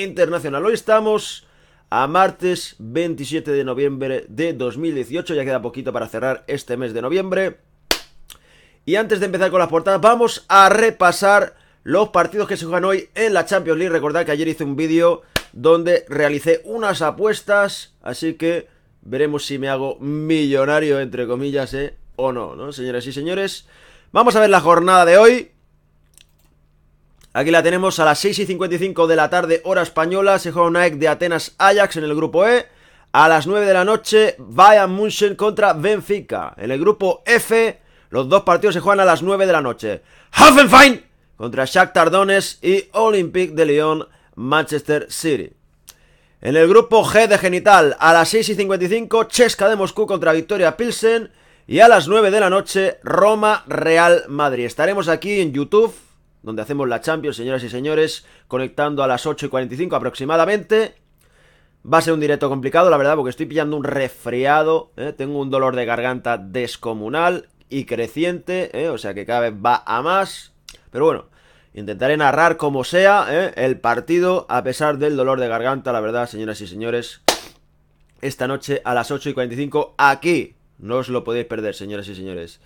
internacional. Hoy estamos a martes 27 de noviembre de 2018, ya queda poquito para cerrar este mes de noviembre. Y antes de empezar con las portadas, vamos a repasar los partidos que se juegan hoy en la Champions League. Recordad que ayer hice un vídeo donde realicé unas apuestas, así que veremos si me hago millonario, entre comillas, ¿eh? o no, ¿no? Señoras y señores, vamos a ver la jornada de hoy. Aquí la tenemos a las 6 y 55 de la tarde, hora española. Se juega una de Atenas Ajax en el grupo E. A las 9 de la noche, Bayern München contra Benfica. En el grupo F, los dos partidos se juegan a las 9 de la noche. Hoffenheim contra Shakhtar Donetsk y Olympique de Lyon, Manchester City. En el grupo G de Genital, a las 6 y 55, Chesca de Moscú contra Victoria Pilsen. Y a las 9 de la noche, Roma Real Madrid. Estaremos aquí en YouTube donde hacemos la Champions, señoras y señores, conectando a las 8 y 45 aproximadamente. Va a ser un directo complicado, la verdad, porque estoy pillando un resfriado, ¿eh? tengo un dolor de garganta descomunal y creciente, ¿eh? o sea que cada vez va a más. Pero bueno, intentaré narrar como sea ¿eh? el partido a pesar del dolor de garganta, la verdad, señoras y señores. Esta noche a las 8 y 45 aquí. No os lo podéis perder, señoras y señores.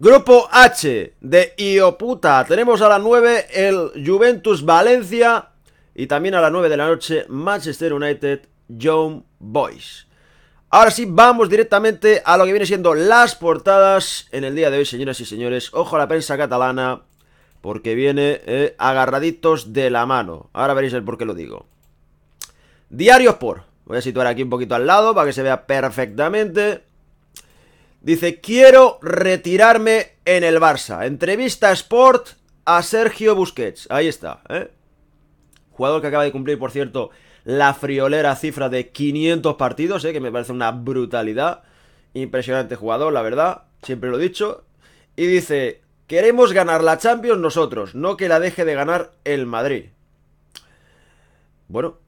Grupo H de Ioputa. Tenemos a las 9 el Juventus Valencia y también a las 9 de la noche Manchester United Young Boys. Ahora sí, vamos directamente a lo que viene siendo las portadas en el día de hoy, señoras y señores. Ojo a la prensa catalana, porque viene eh, agarraditos de la mano. Ahora veréis el por qué lo digo. Diarios por. Voy a situar aquí un poquito al lado para que se vea perfectamente. Dice, quiero retirarme en el Barça. Entrevista Sport a Sergio Busquets. Ahí está, ¿eh? Jugador que acaba de cumplir, por cierto, la friolera cifra de 500 partidos, ¿eh? que me parece una brutalidad. Impresionante jugador, la verdad. Siempre lo he dicho. Y dice, queremos ganar la Champions nosotros, no que la deje de ganar el Madrid. Bueno,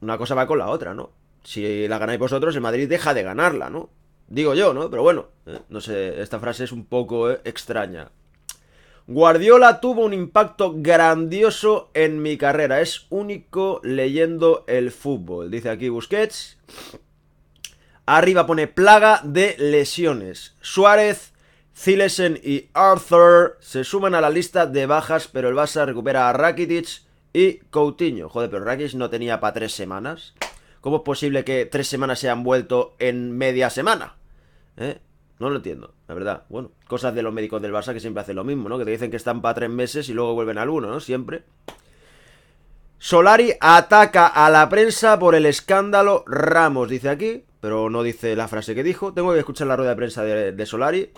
una cosa va con la otra, ¿no? Si la ganáis vosotros, el Madrid deja de ganarla, ¿no? Digo yo, ¿no? Pero bueno, eh, no sé, esta frase es un poco eh, extraña. Guardiola tuvo un impacto grandioso en mi carrera. Es único leyendo el fútbol. Dice aquí Busquets. Arriba pone plaga de lesiones. Suárez, Zilesen y Arthur se suman a la lista de bajas, pero el Barça recupera a Rakitic y Coutinho. Joder, pero Rakitic no tenía para tres semanas. ¿Cómo es posible que tres semanas se han vuelto en media semana? ¿Eh? No lo entiendo, la verdad. Bueno, cosas de los médicos del Barça que siempre hacen lo mismo, ¿no? Que te dicen que están para tres meses y luego vuelven al uno, ¿no? Siempre. Solari ataca a la prensa por el escándalo Ramos, dice aquí, pero no dice la frase que dijo. Tengo que escuchar la rueda de prensa de, Solari,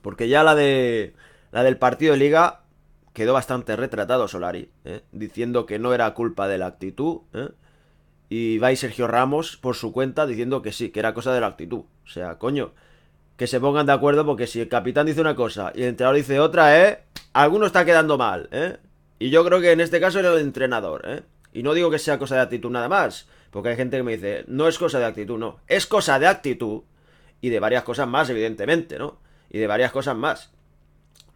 porque ya la de la del partido de Liga quedó bastante retratado Solari, ¿eh? diciendo que no era culpa de la actitud, ¿eh? Y va Sergio Ramos por su cuenta diciendo que sí, que era cosa de la actitud. O sea, coño, que se pongan de acuerdo porque si el capitán dice una cosa y el entrenador dice otra, ¿eh? Alguno está quedando mal, ¿eh? Y yo creo que en este caso era el entrenador, ¿eh? Y no digo que sea cosa de actitud nada más, porque hay gente que me dice, no es cosa de actitud, no. Es cosa de actitud y de varias cosas más, evidentemente, ¿no? Y de varias cosas más.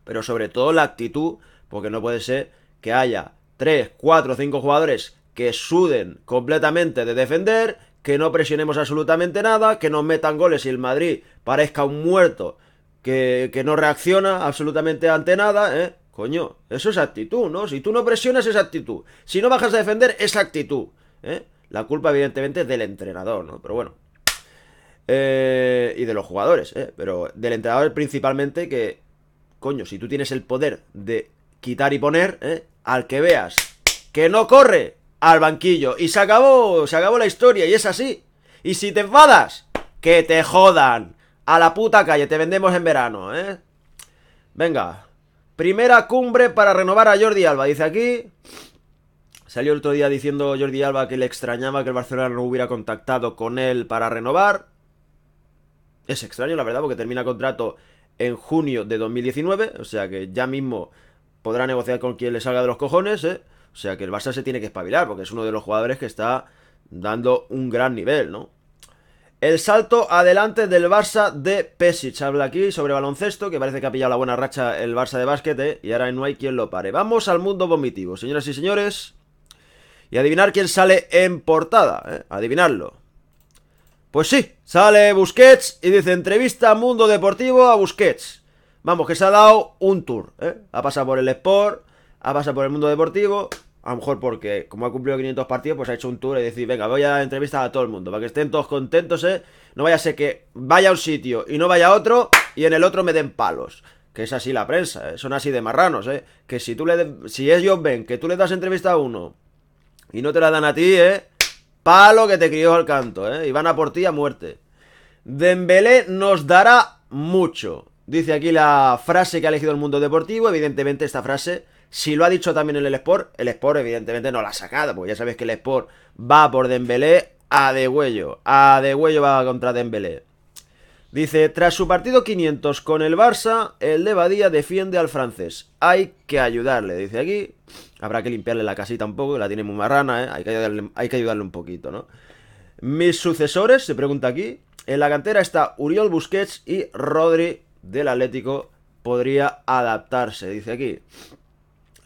Pero sobre todo la actitud, porque no puede ser que haya 3, 4, 5 jugadores que suden completamente de defender, que no presionemos absolutamente nada, que nos metan goles y el Madrid parezca un muerto que, no reacciona absolutamente ante nada, ¿eh? Coño, eso es actitud, ¿no? Si tú no presionas, es actitud. Si no bajas a defender, es actitud. ¿eh? La culpa, evidentemente, es del entrenador, ¿no? Pero bueno. Eh, y de los jugadores, ¿eh? Pero del entrenador principalmente que, coño, si tú tienes el poder de quitar y poner, ¿eh? Al que veas que no corre, al banquillo. Y se acabó, se acabó la historia, y es así. Y si te enfadas, que te jodan. A la puta calle, te vendemos en verano, ¿eh? Venga. Primera cumbre para renovar a Jordi Alba, dice aquí. Salió el otro día diciendo Jordi Alba que le extrañaba que el Barcelona no hubiera contactado con él para renovar. Es extraño, la verdad, porque termina contrato en junio de 2019. O sea que ya mismo podrá negociar con quien le salga de los cojones, ¿eh? O sea que el Barça se tiene que espabilar porque es uno de los jugadores que está dando un gran nivel, ¿no? El salto adelante del Barça de Pesic. Habla aquí sobre baloncesto, que parece que ha pillado la buena racha el Barça de básquet, ¿eh? y ahora no hay quien lo pare. Vamos al mundo vomitivo, señoras y señores. Y adivinar quién sale en portada, ¿eh? Adivinarlo. Pues sí, sale Busquets y dice entrevista Mundo Deportivo a Busquets. Vamos, que se ha dado un tour, ¿eh? Ha pasado por el Sport, ha pasado por el mundo deportivo, a lo mejor porque, como ha cumplido 500 partidos, pues ha hecho un tour y decir, venga, voy a dar entrevistas a todo el mundo, para que estén todos contentos, ¿eh? No vaya a ser que vaya a un sitio y no vaya a otro, y en el otro me den palos. Que es así la prensa, eh, son así de marranos, ¿eh? Que si tú le... Si ellos ven que tú le das entrevista a uno y no te la dan a ti, ¿eh? Palo que te crió al canto, ¿eh? Y van a por ti a muerte. Dembélé nos dará mucho. Dice aquí la frase que ha elegido el mundo deportivo, evidentemente esta frase si lo ha dicho también en el Sport, el Sport evidentemente no la ha sacado, porque ya sabéis que el Sport va por Dembélé a de huello, a de huello va contra Dembélé. Dice, tras su partido 500 con el Barça, el de Badía defiende al francés. Hay que ayudarle, dice aquí. Habrá que limpiarle la casita un poco, la tiene muy marrana, ¿eh? hay, que hay que ayudarle un poquito, ¿no? Mis sucesores, se pregunta aquí, en la cantera está Uriol Busquets y Rodri del Atlético podría adaptarse, dice aquí.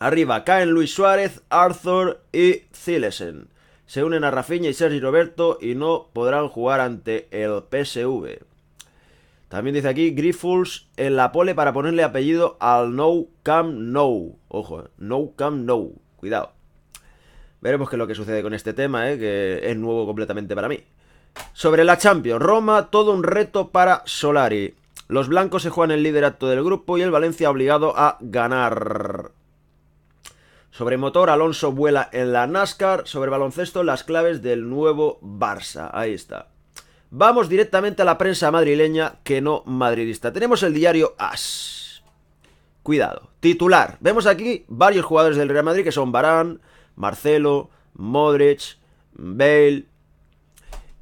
Arriba caen Luis Suárez, Arthur y Zilesen. Se unen a Rafinha y Sergi Roberto y no podrán jugar ante el PSV. También dice aquí Grifols en la pole para ponerle apellido al No Cam No. Ojo, eh, No Cam No. Cuidado. Veremos qué es lo que sucede con este tema, eh, que es nuevo completamente para mí. Sobre la Champions, Roma, todo un reto para Solari. Los blancos se juegan el liderato del grupo y el Valencia obligado a ganar. Sobre motor, Alonso vuela en la NASCAR. Sobre baloncesto, las claves del nuevo Barça. Ahí está. Vamos directamente a la prensa madrileña que no madridista. Tenemos el diario As. Cuidado. Titular. Vemos aquí varios jugadores del Real Madrid que son Barán, Marcelo, Modric, Bale,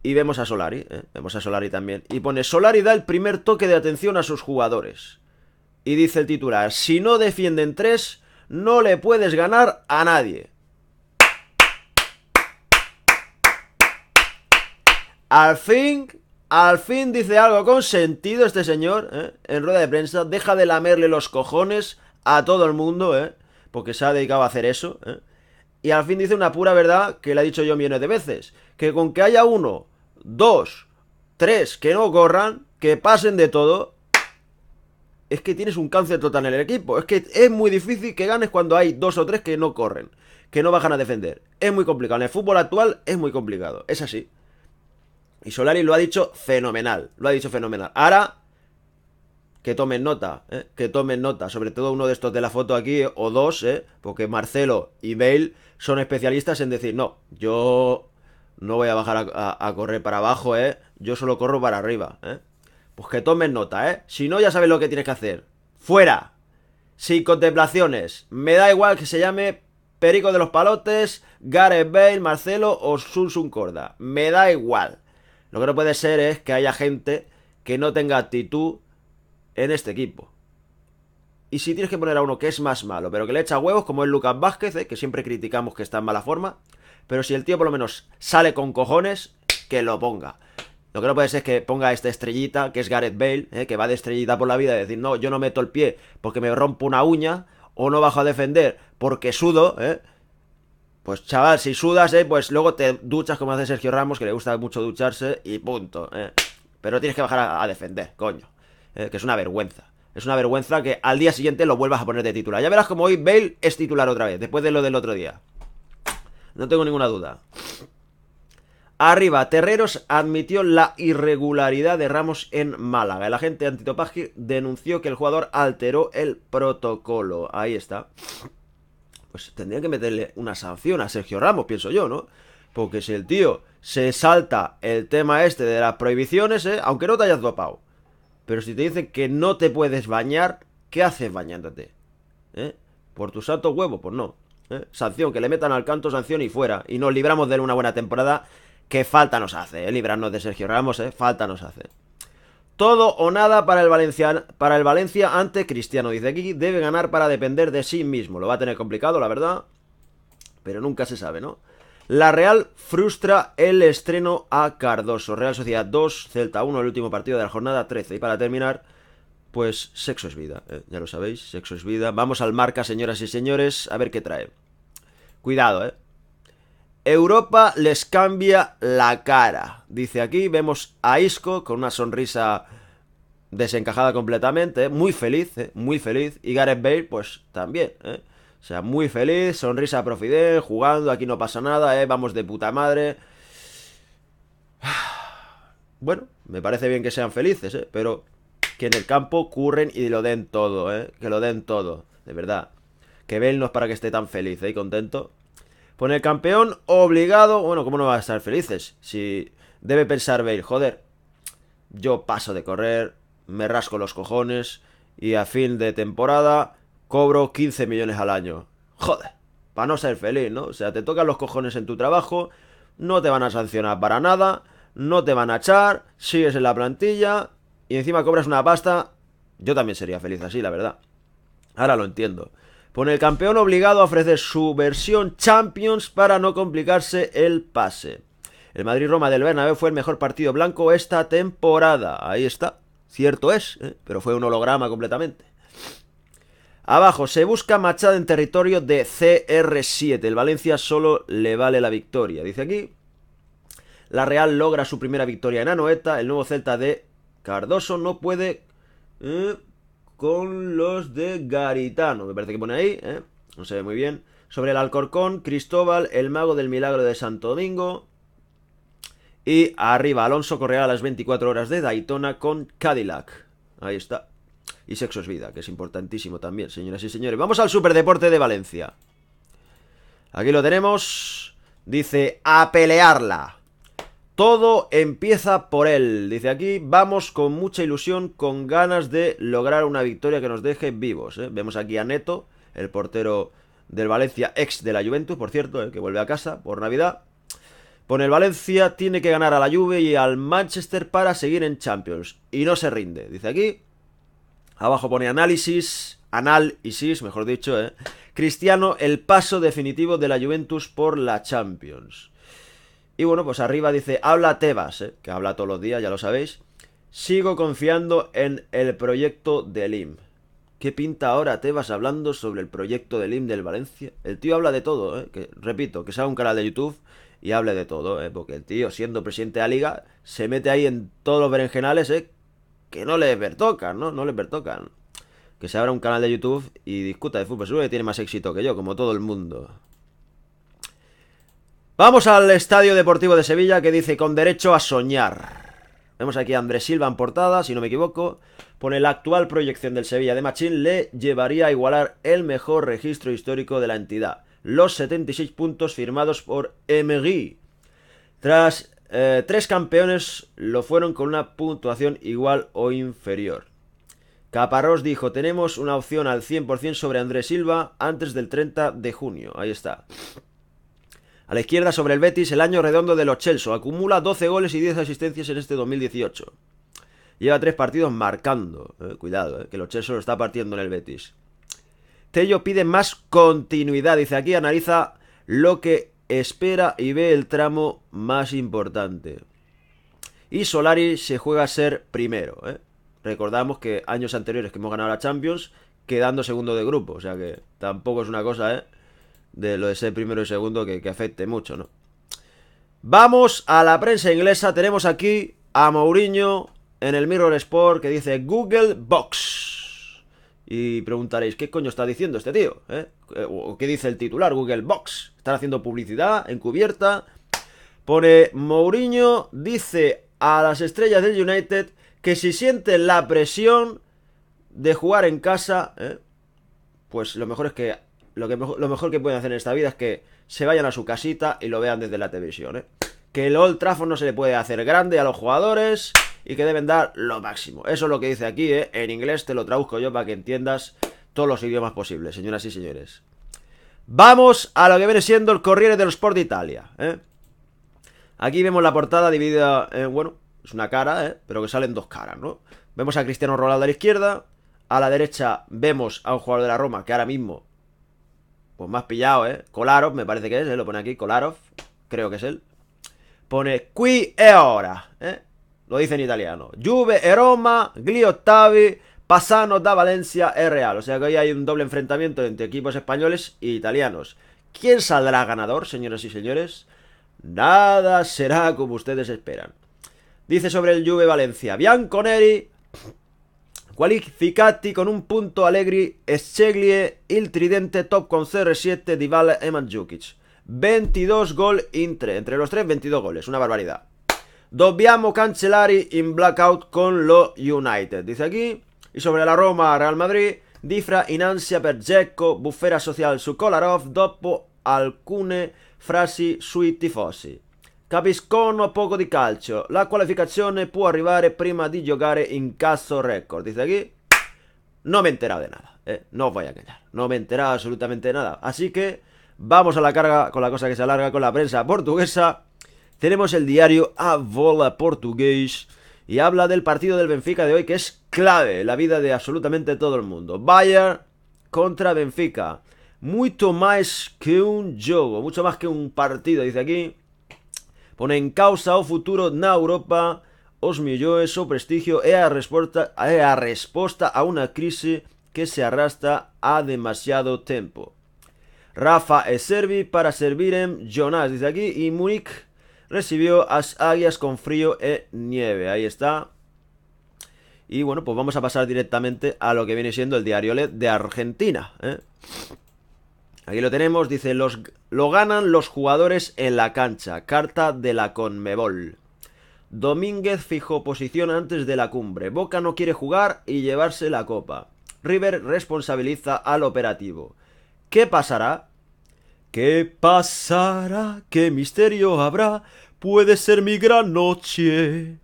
y vemos a Solari, ¿eh? vemos a Solari también. Y pone, Solari da el primer toque de atención a sus jugadores. Y dice el titular, si no defienden tres, no le puedes ganar a nadie. Al fin, al fin dice algo con sentido este señor, ¿eh? en rueda de prensa, deja de lamerle los cojones a todo el mundo, ¿eh? porque se ha dedicado a hacer eso, ¿eh? y al fin dice una pura verdad que le he dicho yo millones de veces, que con que haya uno, dos, tres que no corran, que pasen de todo, es que tienes un cáncer total en el equipo. Es que es muy difícil que ganes cuando hay dos o tres que no corren, que no bajan a defender. Es muy complicado. En el fútbol actual es muy complicado. Es así. Y Solari lo ha dicho fenomenal. Lo ha dicho fenomenal. Ahora, que tomen nota, ¿eh? que tomen nota. Sobre todo uno de estos de la foto aquí, eh, o dos, ¿eh? porque Marcelo y Bale son especialistas en decir, no, yo no voy a bajar a, correr para abajo, ¿eh? yo solo corro para arriba. ¿eh? pues que tomen nota, ¿eh? Si no, ya sabes lo que tienes que hacer. ¡Fuera! Sin contemplaciones. Me da igual que se llame Perico de los Palotes, Gareth Bale, Marcelo o Sunsun Corda. Me da igual. Lo que no puede ser es que haya gente que no tenga actitud en este equipo. Y si tienes que poner a uno que es más malo, pero que le echa huevos, como es Lucas Vázquez, ¿eh? que siempre criticamos que está en mala forma, pero si el tío por lo menos sale con cojones, que lo ponga. Lo que no puede ser es que ponga esta estrellita, que es Gareth Bale, eh, que va de estrellita por la vida, y decir, no, yo no meto el pie porque me rompo una uña, o no bajo a defender porque sudo, ¿eh? Pues chaval, si sudas, ¿eh? pues luego te duchas como hace Sergio Ramos, que le gusta mucho ducharse, y punto. ¿eh? Pero tienes que bajar a, defender, coño. Eh, que es una vergüenza. Es una vergüenza que al día siguiente lo vuelvas a poner de titular. Ya verás como hoy Bale es titular otra vez, después de lo del otro día. No tengo ninguna duda. Arriba, Terreros admitió la irregularidad de Ramos en Málaga. El agente antitopaje denunció que el jugador alteró el protocolo. Ahí está. Pues tendrían que meterle una sanción a Sergio Ramos, pienso yo, ¿no? Porque si el tío se salta el tema este de las prohibiciones, ¿eh? aunque no te hayas dopado. Pero si te dicen que no te puedes bañar, ¿qué haces bañándote? ¿Eh? ¿Por tus santo huevo? Pues no. ¿eh? Sanción, que le metan al canto, sanción y fuera. Y nos libramos de una buena temporada que falta nos hace, ¿eh? librarnos de Sergio Ramos, ¿eh? falta nos hace. Todo o nada para el, Valencia, para el Valencia ante Cristiano. Dice aquí, debe ganar para depender de sí mismo. Lo va a tener complicado, la verdad. Pero nunca se sabe, ¿no? La Real frustra el estreno a Cardoso. Real Sociedad 2, Celta 1, el último partido de la jornada 13. Y para terminar, pues sexo es vida. Eh, ya lo sabéis, sexo es vida. Vamos al marca, señoras y señores, a ver qué trae. Cuidado, ¿eh? Europa les cambia la cara. Dice aquí, vemos a Isco con una sonrisa desencajada completamente, muy feliz, eh, muy feliz. Y Gareth Bale, pues también, eh. O sea, muy feliz, sonrisa profide, jugando, aquí no pasa nada, eh, vamos de puta madre. Bueno, me parece bien que sean felices, pero que en el campo curren y lo den todo, que lo den todo, de verdad. Que Bale no es para que esté tan feliz y contento, Poner campeón obligado. Bueno, ¿cómo no va a estar felices? Si debe pensar Bale, joder, yo paso de correr, me rasco los cojones y a fin de temporada cobro 15 millones al año. Joder, para no ser feliz, ¿no? O sea, te tocan los cojones en tu trabajo, no te van a sancionar para nada, no te van a echar, sigues en la plantilla y encima cobras una pasta. Yo también sería feliz así, la verdad. Ahora lo entiendo pone el campeón obligado a ofrecer su versión Champions para no complicarse el pase. El Madrid-Roma del Bernabéu fue el mejor partido blanco esta temporada. Ahí está. Cierto es, ¿eh? pero fue un holograma completamente. Abajo, se busca Machado en territorio de CR7. El Valencia solo le vale la victoria. Dice aquí. La Real logra su primera victoria en Anoeta. El nuevo Celta de Cardoso no puede... ¿eh? con los de Garitano. Me parece que pone ahí, ¿eh? No se ve muy bien. Sobre el Alcorcón, Cristóbal, el mago del milagro de Santo Domingo. Y arriba, Alonso Correa a las 24 horas de Daytona con Cadillac. Ahí está. Y sexo es vida, que es importantísimo también, señoras y señores. Vamos al Superdeporte de Valencia. Aquí lo tenemos. Dice, a pelearla. Todo empieza por él. Dice aquí, vamos con mucha ilusión, con ganas de lograr una victoria que nos deje vivos. ¿eh? Vemos aquí a Neto, el portero del Valencia, ex de la Juventus, por cierto, el que vuelve a casa por Navidad. Pone el Valencia, tiene que ganar a la Juve y al Manchester para seguir en Champions. Y no se rinde. Dice aquí, abajo pone análisis, análisis, mejor dicho, ¿eh? Cristiano, el paso definitivo de la Juventus por la Champions. Y bueno, pues arriba dice, habla Tebas, eh, que habla todos los días, ya lo sabéis. Sigo confiando en el proyecto del IM. ¿Qué pinta ahora Tebas hablando sobre el proyecto del IM del Valencia? El tío habla de todo, ¿eh? que, repito, que sea un canal de YouTube y hable de todo, ¿eh? porque el tío, siendo presidente de la liga, se mete ahí en todos los berenjenales eh, que no les pertocan, ¿no? No les pertocan. Que se abra un canal de YouTube y discuta de fútbol. Seguro que tiene más éxito que yo, como todo el mundo. Vamos al Estadio Deportivo de Sevilla que dice con derecho a soñar. Vemos aquí a Andrés Silva en portada, si no me equivoco. Pone la actual proyección del Sevilla de Machín le llevaría a igualar el mejor registro histórico de la entidad. Los 76 puntos firmados por Emery. Tras eh, tres campeones lo fueron con una puntuación igual o inferior. Caparrós dijo, tenemos una opción al 100% sobre Andrés Silva antes del 30 de junio. Ahí está. A la izquierda sobre el Betis, el año redondo de los Chelsea. Acumula 12 goles y 10 asistencias en este 2018. Lleva tres partidos marcando. Eh, cuidado, eh, que los Chelsea lo está partiendo en el Betis. Tello pide más continuidad. Dice aquí, analiza lo que espera y ve el tramo más importante. Y Solari se juega a ser primero. Eh. Recordamos que años anteriores que hemos ganado la Champions, quedando segundo de grupo. O sea que tampoco es una cosa, ¿eh? de lo de ser primero y segundo que, afecte mucho, ¿no? Vamos a la prensa inglesa. Tenemos aquí a Mourinho en el Mirror Sport que dice Google Box. Y preguntaréis, ¿qué coño está diciendo este tío? Eh? Eh, ¿O qué dice el titular? Google Box. Están haciendo publicidad encubierta. Pone Mourinho dice a las estrellas del United que si sienten la presión de jugar en casa, eh, pues lo mejor es que lo, mejor que pueden hacer en esta vida es que se vayan a su casita y lo vean desde la televisión, ¿eh? Que el Old Trafford no se le puede hacer grande a los jugadores y que deben dar lo máximo. Eso es lo que dice aquí, ¿eh? En inglés te lo traduzco yo para que entiendas todos los idiomas posibles, señoras y señores. Vamos a lo que viene siendo el Corriere dello Sport de Italia, ¿eh? Aquí vemos la portada dividida, en, bueno, es una cara, Pero que salen dos caras, ¿no? Vemos a Cristiano Ronaldo a la izquierda, a la derecha vemos a un jugador de la Roma que ahora mismo pues más pillado, ¿eh? Kolarov, me parece que es, ¿eh? lo pone aquí, Kolarov, creo que es él. Pone qui e ora, ¿eh? Lo dice en italiano. Juve e Roma, Gli Pasano da Valencia e Real. O sea que hoy hay un doble enfrentamiento entre equipos españoles e italianos. ¿Quién saldrá ganador, señoras y señores? Nada será como ustedes esperan. Dice sobre el Juve Valencia, Bianconeri Qualificati con un punto Allegri e Seglie il tridente top con CR7, Dybala e Mandzukic. 22 gol in 3, entre los tres 22 goles, una barbaridad. Dobbiamo cancellare in blackout con lo United, dice qui. E sobre la Roma Real Madrid, Difra in ansia per Gecco, bufera sociale su Kolarov dopo alcune frasi sui tifosi. Capiscono poco de calcio, la qualificazione può arrivare prima di giocare in caso récord. Dice aquí, no me he enterado de nada, eh, no voy a callar. no me he absolutamente de nada. Así que vamos a la carga con la cosa que se alarga con la prensa portuguesa. Tenemos el diario A Bola Portugués y habla del partido del Benfica de hoy que es clave en la vida de absolutamente todo el mundo. Bayern contra Benfica. Mucho más que un juego, mucho más que un partido, dice aquí pone en causa o futuro na Europa os yo o prestigio e a respuesta e a una a crise que se arrastra a demasiado tiempo. Rafa e Servi para servir en Jonas, dice aquí, y Múnich recibió as las con frío e nieve. Ahí está. Y bueno, pues vamos a pasar directamente a lo que viene siendo el diario LED de Argentina. ¿eh? Aquí lo tenemos, dice, los, lo ganan los jugadores en la cancha, carta de la Conmebol. Domínguez fijó posición antes de la cumbre, Boca no quiere jugar y llevarse la copa. River responsabiliza al operativo. ¿Qué pasará? ¿Qué pasará? ¿Qué misterio habrá? Puede ser mi gran noche.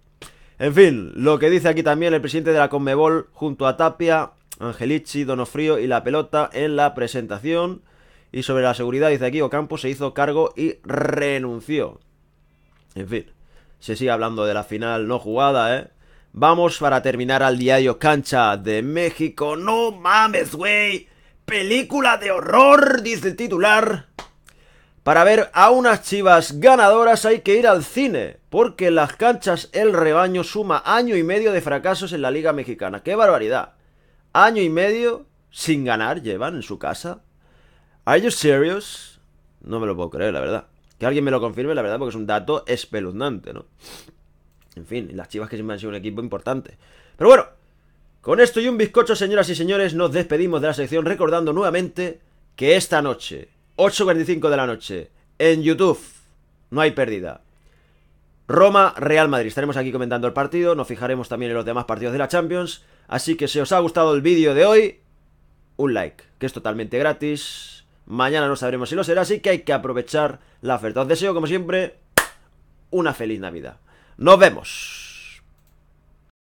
En fin, lo que dice aquí también el presidente de la Conmebol junto a Tapia, Angelici, Donofrío y la pelota en la presentación y sobre la seguridad, dice aquí, Ocampo se hizo cargo y renunció. En fin, se sigue hablando de la final no jugada, ¿eh? Vamos para terminar al diario Cancha de México. No mames, güey. Película de horror, dice el titular. Para ver a unas chivas ganadoras hay que ir al cine, porque en las canchas el rebaño suma año y medio de fracasos en la Liga Mexicana. ¡Qué barbaridad! Año y medio sin ganar llevan en su casa. ¿Are you serious? No me lo puedo creer, la verdad. Que alguien me lo confirme, la verdad, porque es un dato espeluznante, ¿no? En fin, las chivas que siempre han sido un equipo importante. Pero bueno, con esto y un bizcocho, señoras y señores, nos despedimos de la sección recordando nuevamente que esta noche, 8.45 de la noche, en YouTube, no hay pérdida. Roma, Real Madrid. Estaremos aquí comentando el partido, nos fijaremos también en los demás partidos de la Champions. Así que si os ha gustado el vídeo de hoy, un like, que es totalmente gratis Mañana no sabremos si lo será, así que hay que aprovechar la oferta. Os deseo, como siempre, una feliz Navidad. Nos vemos.